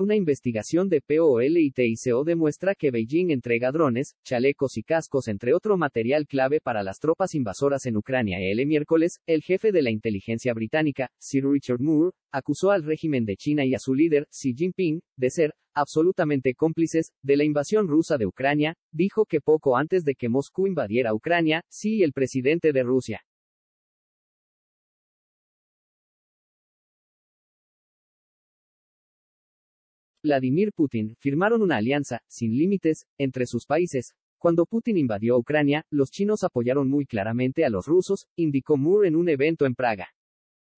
Una investigación de POL y TICO demuestra que Beijing entrega drones, chalecos y cascos entre otro material clave para las tropas invasoras en Ucrania. El miércoles, el jefe de la inteligencia británica, Sir Richard Moore, acusó al régimen de China y a su líder, Xi Jinping, de ser absolutamente cómplices de la invasión rusa de Ucrania, dijo que poco antes de que Moscú invadiera Ucrania, Xi el presidente de Rusia, Vladimir Putin firmaron una alianza, sin límites, entre sus países. Cuando Putin invadió Ucrania, los chinos apoyaron muy claramente a los rusos, indicó Moore en un evento en Praga.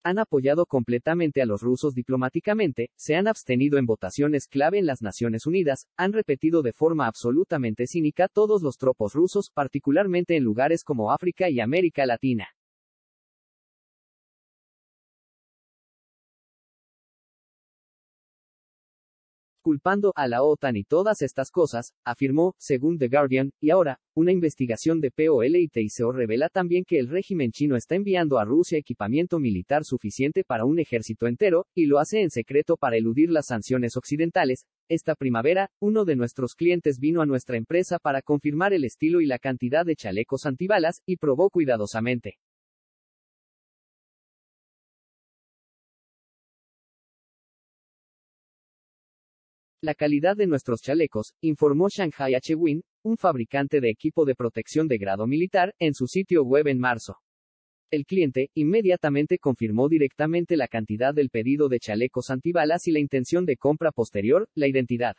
Han apoyado completamente a los rusos diplomáticamente, se han abstenido en votaciones clave en las Naciones Unidas, han repetido de forma absolutamente cínica todos los tropos rusos, particularmente en lugares como África y América Latina. culpando a la OTAN y todas estas cosas, afirmó, según The Guardian, y ahora, una investigación de POL y TICO revela también que el régimen chino está enviando a Rusia equipamiento militar suficiente para un ejército entero, y lo hace en secreto para eludir las sanciones occidentales. Esta primavera, uno de nuestros clientes vino a nuestra empresa para confirmar el estilo y la cantidad de chalecos antibalas, y probó cuidadosamente la calidad de nuestros chalecos, informó Shanghai Hwin, un fabricante de equipo de protección de grado militar, en su sitio web en marzo. El cliente inmediatamente confirmó directamente la cantidad del pedido de chalecos antibalas y la intención de compra posterior, la identidad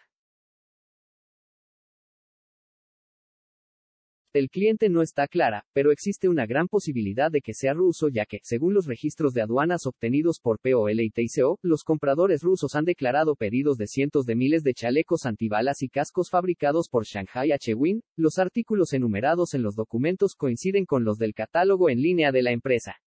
El cliente no está clara, pero existe una gran posibilidad de que sea ruso ya que, según los registros de aduanas obtenidos por POL los compradores rusos han declarado pedidos de cientos de miles de chalecos antibalas y cascos fabricados por Shanghai Achewin. Los artículos enumerados en los documentos coinciden con los del catálogo en línea de la empresa.